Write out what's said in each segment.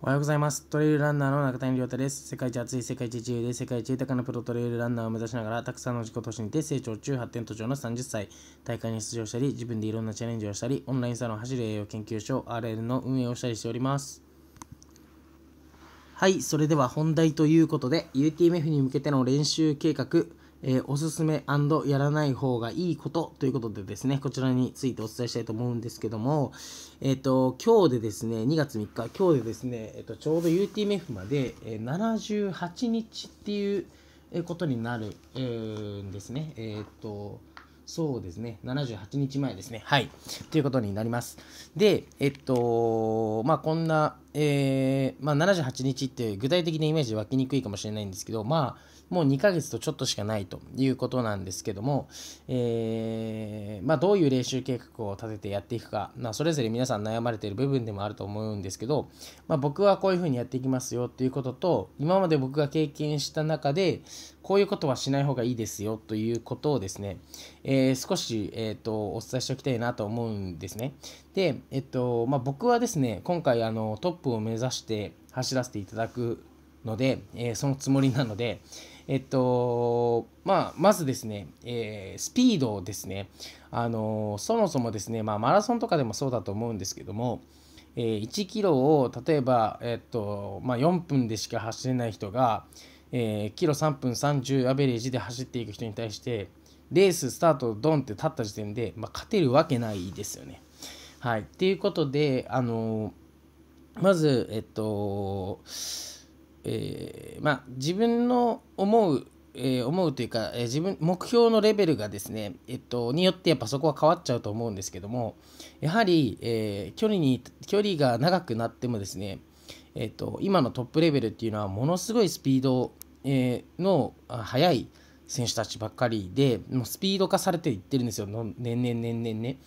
おはようございます。トレイルランナーの中谷亮太です。世界一熱い、世界一自由で、世界一豊かなプロトレイルランナーを目指しながら、たくさんの自己都市にて成長中、発展途上の30歳。大会に出場したり、自分でいろんなチャレンジをしたり、オンラインサロン走る栄養研究所 RL の運営をしたりしております。はい、それでは本題ということで、UTMF に向けての練習計画、えー、おすすめやらない方がいいことということでですね、こちらについてお伝えしたいと思うんですけども、えっ、ー、と、今日でですね、2月3日、今日でですね、えっ、ー、と、ちょうど UTMF まで、えー、78日っていうことになる、んですね。えっ、と、そうですね、78日前ですね。はい。ということになります。で、えっと、まあ、こんな、えー、まあ、78日って具体的なイメージ湧きにくいかもしれないんですけど、まあ、もう2ヶ月とちょっとしかないということなんですけども、えー、まあ、どういう練習計画を立ててやっていくか、まあ、それぞれ皆さん悩まれている部分でもあると思うんですけど、まあ、僕はこういうふうにやっていきますよということと今まで僕が経験した中でこういうことはしない方がいいですよということをですね、えー、少し、えーと、お伝えしておきたいなと思うんですね。で、えっとまあ、僕はですね、今回あのトップを目指して走らせていただくので、えー、そのつもりなので、えっと、まあ、まずですね、えー、スピードですね、あのそもそもですね、まあ、マラソンとかでもそうだと思うんですけども、えー、1キロを例えば、えっとまあ、4分でしか走れない人が、えー、キロ3分30アベレージで走っていく人に対してレーススタートドンって立った時点で、まあ、勝てるわけないですよね。はい、いうことで、あのまず、えっと、えー、まあ、自分の思う、えー、思うというか、えー、自分目標のレベルがですね、えっと、によってやっぱそこは変わっちゃうと思うんですけどもやはり、え距離に距離が長くなってもですね、えっと、今のトップレベルっていうのはものすごいスピード、えの速い選手たちばっかりでもうスピード化されていってるんですよ年々年々ね。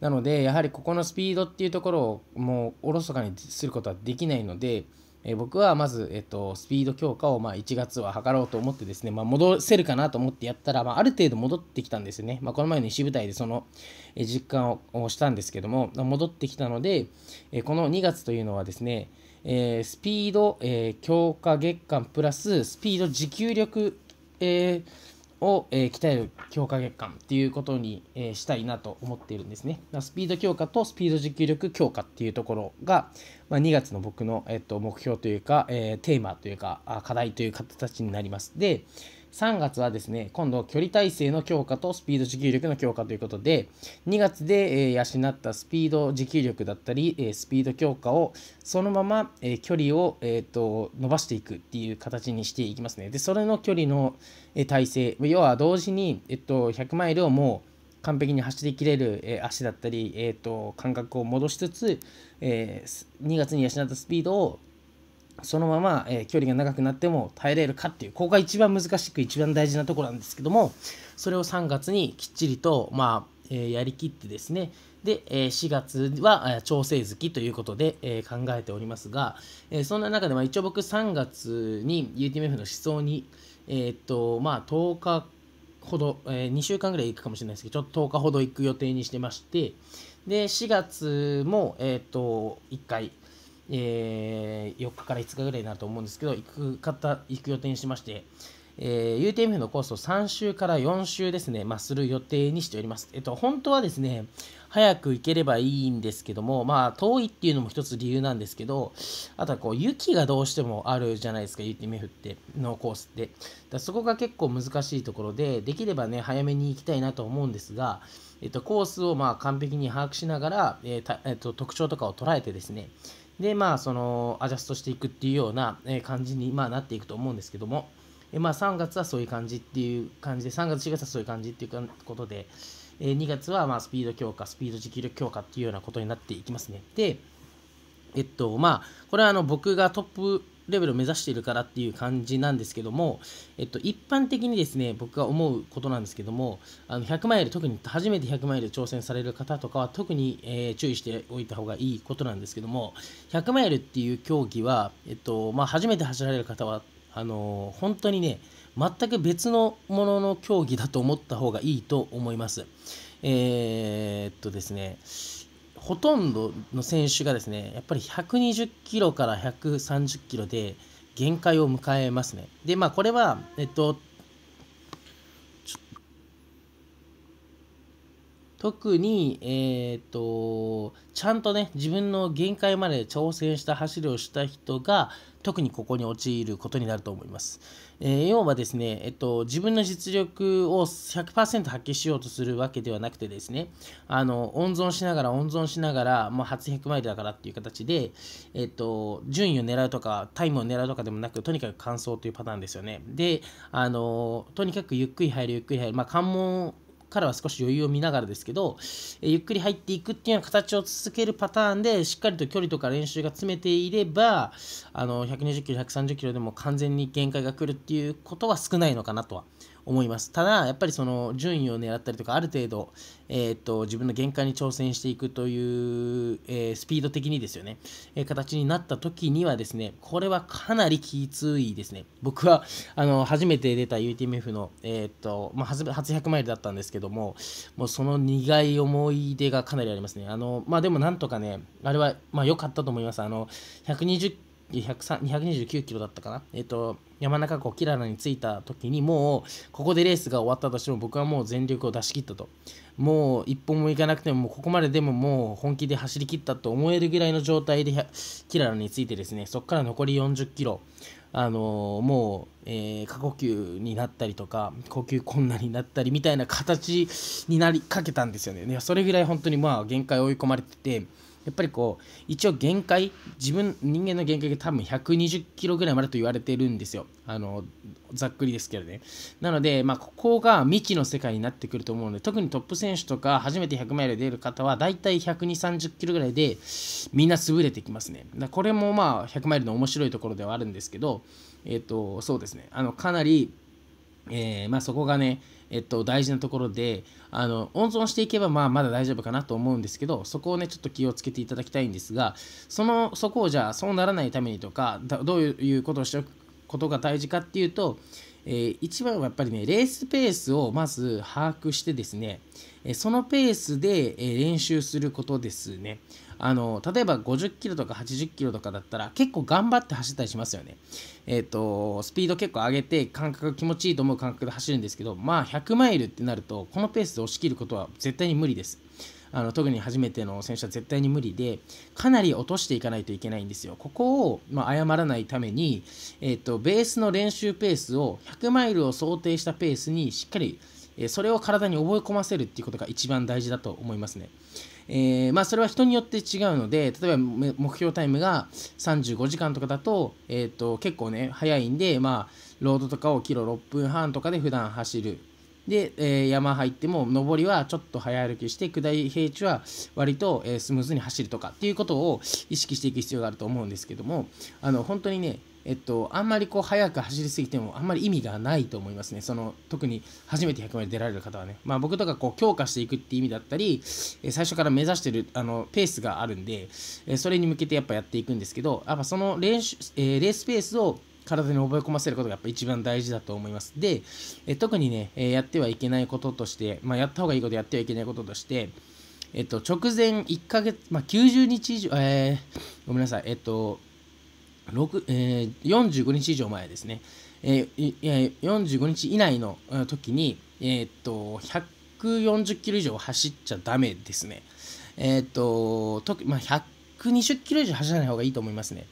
なのでやはりここのスピードっていうところをもうおろそかにすることはできないので。え僕はまず、えっと、スピード強化を、まあ、1月は図ろうと思ってですね、まあ、戻せるかなと思ってやったら、まあ、ある程度戻ってきたんですね。まあ、この前の石舞台でその、え実感をしたんですけども、戻ってきたので、えこの2月というのはですね、えー、スピード、えー、強化月間プラススピード持久力、えー、を、えー、鍛える強化月間っていうことに、えー、したいなと思っているんですね。スピード強化とスピード持久力強化っていうところが、まあ、2月の僕の、えっと、目標というか、えー、テーマというか課題という形になります。で、3月はですね、今度距離体制の強化とスピード持久力の強化ということで、2月で、え養ったスピード持久力だったり、えスピード強化をそのまま、え距離を、えーと、伸ばしていくっていう形にしていきますね。で、それの距離の、え体制、要は同時に、えっと、100マイルをもう完璧に走りきれる、え足だったり、えーと、と感覚を戻しつつ、えー、2月に養ったスピードをそのまま、えー、距離が長くなっても耐えれるかっていうここが一番難しく一番大事なところなんですけどもそれを3月にきっちりと、まあえー、やりきってですねで、えー、4月は調整月ということで、えー、考えておりますが、えー、そんな中で、まあ、一応僕3月に UTMF の思想に、えっとまあ、10日ほど、え2週間ぐらい行くかもしれないですけどちょっと10日ほど行く予定にしてましてで4月も、えっと1回えー、4日から5日ぐらいになると思うんですけど、行く方、行く予定にしまして、えー、UTMF のコースを3週から4週ですね、まあ、する予定にしております。えっと、本当はですね、早く行ければいいんですけども、まあ、遠いっていうのも一つ理由なんですけど、あとはこう、雪がどうしてもあるじゃないですか、UTMF って、のコースって。だそこが結構難しいところで、できればね、早めに行きたいなと思うんですが、えっと、コースをまあ完璧に把握しながら、えー、えっと、特徴とかを捉えてですね、でまあそのアジャストしていくっていうような感じに、まあ、なっていくと思うんですけども、えまあ、3月はそういう感じっていう感じで3月4月はそういう感じっていうことで、え2月はまあスピード強化スピード持久力強化っていうようなことになっていきますねでえっとまあこれはあの僕がトップレベルを目指しているからっていう感じなんですけども、えっと、一般的にですね、僕が思うことなんですけども、あの100マイル、特に初めて100マイル挑戦される方とかは特に、えー、注意しておいた方がいいことなんですけども、100マイルっていう競技は、えっと、まあ、初めて走られる方は、あのー、本当にね、全く別のものの競技だと思った方がいいと思います。えー、っとですね、ほとんどの選手がですねやっぱり120キロから130キロで限界を迎えますね。でまあこれは、えっと、特に、えーと、ちゃんとね自分の限界まで挑戦した走りをした人が特にここに陥ることになると思います。えー、要はですね、えっと、自分の実力を100%発揮しようとするわけではなくてですねあの温存しながら温存しながらもう初100マイルだからっていう形で、えっと、順位を狙うとかタイムを狙うとかでもなくとにかく完走というパターンですよね。であのとにかくゆっくり入るゆっくり入る、まあ、関門からは少し余裕を見ながらですけど、えゆっくり入っていくっていうような形を続けるパターンで、しっかりと距離とか練習が詰めていれば、あの120キロ、130キロでも完全に限界が来るっていうことは少ないのかなとは思います。ただ、やっぱりその順位を狙ったりとか、ある程度、えー、っと自分の限界に挑戦していくという、えー、スピード的にですよね、えー、形になった時にはですね、これはかなりきついですね。僕はあの初めて出た UTMF の、えっとまあ、初初100マイルだったんですけども、もうその苦い思い出がかなりありますね。あのまあ、でもなんとかね、あれは良、まあ、かったと思います。あの120 229キロだったかな、えっと、山中湖キララに着いた時にもうここでレースが終わったとしても僕はもう全力を出し切ったともう一本も行かなくてもここまででももう本気で走り切ったと思えるぐらいの状態でキララについてですねそこから残り40キロあのー、もう、えー、過呼吸になったりとか呼吸困難になったりみたいな形になりかけたんですよねそれぐらい本当にまあ限界追い込まれててやっぱりこう一応限界自分人間の限界が多分120キロぐらいまでと言われてるんですよあのざっくりですけどねなので、まあ、ここが未知の世界になってくると思うので特にトップ選手とか初めて100マイル出る方はだいたい12030キロぐらいでみんな潰れてきますねだこれもまあ100マイルの面白いところではあるんですけどえっ、ー、とそうですねあのかなりえー、まあ、そこがねえっと、大事なところであの温存していけばまあまだ大丈夫かなと思うんですけどそこをねちょっと気をつけていただきたいんですがそのそこをじゃあそうならないためにとかどういうことをしておくことが大事かっていうとえー、一番はやっぱりね、レースペースをまず把握してですね、えそのペースで、え練習することですね。あの例えば50キロとか80キロとかだったら結構頑張って走ったりしますよね。えっ、ー、と、スピード結構上げて感覚気持ちいいと思う感覚で走るんですけど、まあ100マイルってなると、このペースで押し切ることは絶対に無理です。あの特に初めての選手は絶対に無理でかなり落としていかないといけないんですよ。ここを、まあ、誤らないために、えっと、ベースの練習ペースを100マイルを想定したペースにしっかり、えー、それを体に覚え込ませるっていうことが一番大事だと思いますね。えー、まあ、それは人によって違うので例えば目標タイムが35時間とかだと,、えーと、と結構ね早いんで、まあ、ロードとかをキロ6分半とかで普段走るで、えー、山入っても上りはちょっと早歩きして下り平地は割と、えー、スムーズに走るとかっていうことを意識していく必要があると思うんですけどもあの本当にねえっと、あんまりこう早く走りすぎてもあんまり意味がないと思いますね。その特に初めて 100m 出られる方はね。まあ、僕とかこう強化していくっていう意味だったり、え最初から目指してるあのペースがあるんで、えそれに向けてやっぱやっていくんですけど、やっぱその練習、えー、レースペースを体に覚え込ませることがやっぱ一番大事だと思います。で、え特にね、えやってはいけないこととして、まあ、やった方がいいことやってはいけないこととして、えっと、直前1ヶ月、まあ、90日以上、えー、ごめんなさい、えっと、えー、45日以上前ですね、えー、45日以内の時に、えー、っと、140キロ以上走っちゃダメですね。えー、っと、とまあ、120キロ以上走らない方がいいと思いますね。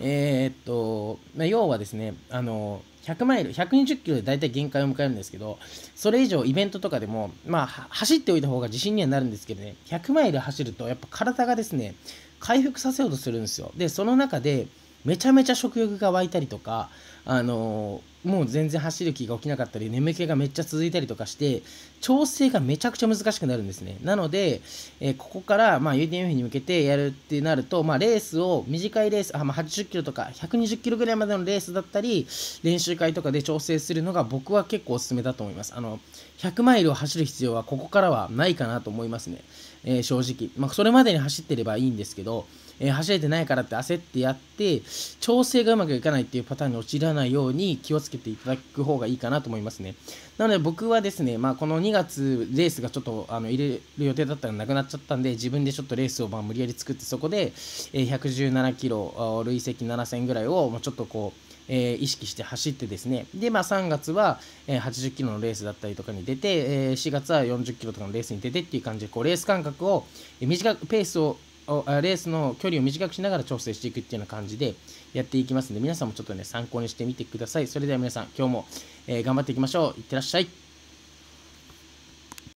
えー、っと、まあ、要はですね、あの、100マイル、120キロで大体限界を迎えるんですけど、それ以上イベントとかでも、まあ、走っておいた方が自信にはなるんですけどね、100マイル走ると、やっぱ体がですね、回復させようとするんですよ。で、その中で、めちゃめちゃ食欲が湧いたりとか、あのーもう全然走る気が起きなかったり眠気がめっちゃ続いたりとかして調整がめちゃくちゃ難しくなるんですねなので、えー、ここから、まあ、UTMF に向けてやるってなると、まあ、レースを短いレースあ、まあ、80キロとか120キロぐらいまでのレースだったり練習会とかで調整するのが僕は結構おすすめだと思いますあの100マイルを走る必要はここからはないかなと思いますね、えー、正直、まあ、それまでに走ってればいいんですけどえー、走れてないからって焦ってやって、調整がうまくいかないっていうパターンに陥らないように気をつけていただく方がいいかなと思いますね。なので僕はですね、まあ、この2月、レースがちょっとあの入れる予定だったらなくなっちゃったんで、自分でちょっとレースをまあ無理やり作って、そこで、えー、117キロ、累積7000ぐらいを、ちょっとこう、えー、意識して走ってですね、で、まあ、3月は、えー、80キロのレースだったりとかに出て、えー、4月は40キロとかのレースに出てっていう感じで、こう、レース間隔を、えー、短く、ペースををレースの距離を短くしながら調整していくっていうような感じでやっていきますんで皆さんもちょっとね参考にしてみてくださいそれでは皆さん今日も、えー、頑張っていきましょういってらっしゃい